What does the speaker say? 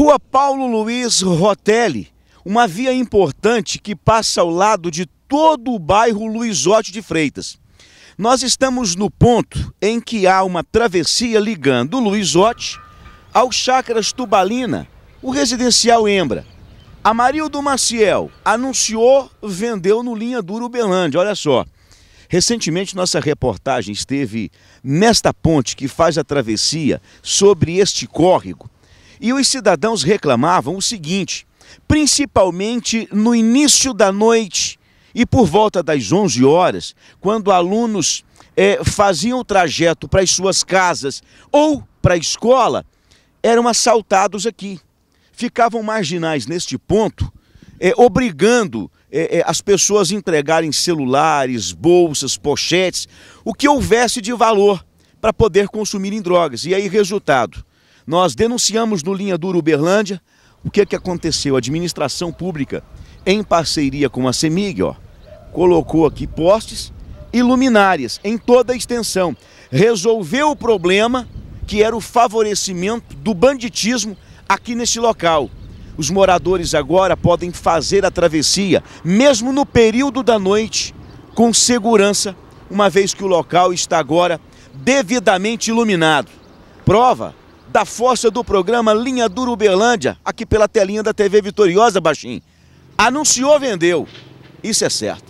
Rua Paulo Luiz Rotelli, uma via importante que passa ao lado de todo o bairro Luizote de Freitas. Nós estamos no ponto em que há uma travessia ligando Luizote ao Chacras Tubalina, o residencial Embra. Amarildo Maciel anunciou, vendeu no Linha Duro Uberlândia, olha só. Recentemente, nossa reportagem esteve nesta ponte que faz a travessia sobre este córrego e os cidadãos reclamavam o seguinte, principalmente no início da noite e por volta das 11 horas, quando alunos é, faziam o trajeto para as suas casas ou para a escola, eram assaltados aqui. Ficavam marginais neste ponto, é, obrigando é, as pessoas a entregarem celulares, bolsas, pochetes, o que houvesse de valor para poder consumirem drogas. E aí, resultado, nós denunciamos no Linha Dura Uberlândia o que, é que aconteceu. A administração pública, em parceria com a CEMIG, ó, colocou aqui postes e luminárias em toda a extensão. Resolveu o problema que era o favorecimento do banditismo aqui nesse local. Os moradores agora podem fazer a travessia, mesmo no período da noite, com segurança, uma vez que o local está agora devidamente iluminado. Prova da força do programa Linha Dura Uberlândia, aqui pela telinha da TV Vitoriosa, baixinho. Anunciou, vendeu. Isso é certo.